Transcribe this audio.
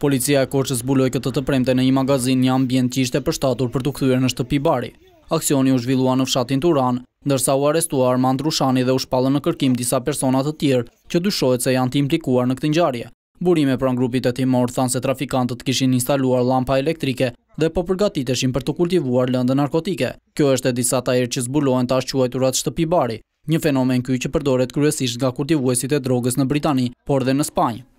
Policia e Korçës zbuloi këtë të premte në një magazin një ambient që ishte përshtatur për të kthyer në shtëpi bari. Aksioni u zhvillua në fshatin Turan, ndërsa u arrestua Armand Rushani dhe u shpallë në kërkim disa persona të tjerë që dyshohet se janë të implikuar në këtë ngjarje. Burime pranë grupit të timor thanë se trafikantët kishin instaluar lampa elektrike dhe po përgatiteshin për të kultivuar lëndë narkotike. Kjo është e disa tajer që zbulohen tash quajturat shtëpi bari, një fenomen kjoj që përdoret kryesisht nga kultivuesit e drogës në Britani, por dhe në Spanjë.